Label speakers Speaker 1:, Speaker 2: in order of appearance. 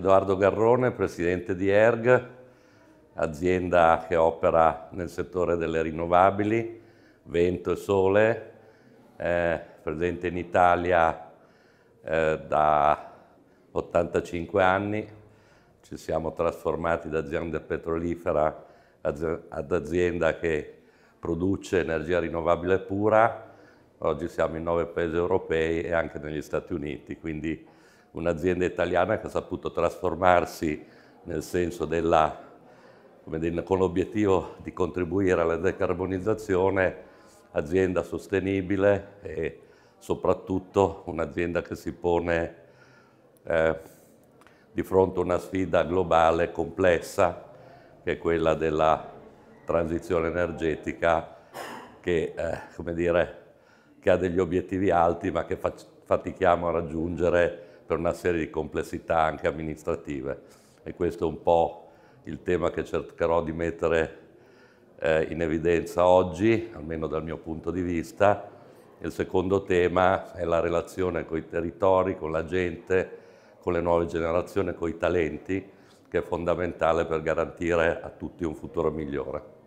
Speaker 1: Edoardo Garrone, presidente di ERG, azienda che opera nel settore delle rinnovabili, vento e sole, eh, presente in Italia eh, da 85 anni. Ci siamo trasformati da azienda petrolifera ad azienda che produce energia rinnovabile pura. Oggi siamo in nove paesi europei e anche negli Stati Uniti, quindi un'azienda italiana che ha saputo trasformarsi nel senso della, come dire, con l'obiettivo di contribuire alla decarbonizzazione, azienda sostenibile e soprattutto un'azienda che si pone eh, di fronte a una sfida globale complessa che è quella della transizione energetica che, eh, dire, che ha degli obiettivi alti ma che fatichiamo a raggiungere per una serie di complessità anche amministrative e questo è un po' il tema che cercherò di mettere eh, in evidenza oggi, almeno dal mio punto di vista. Il secondo tema è la relazione con i territori, con la gente, con le nuove generazioni, con i talenti, che è fondamentale per garantire a tutti un futuro migliore.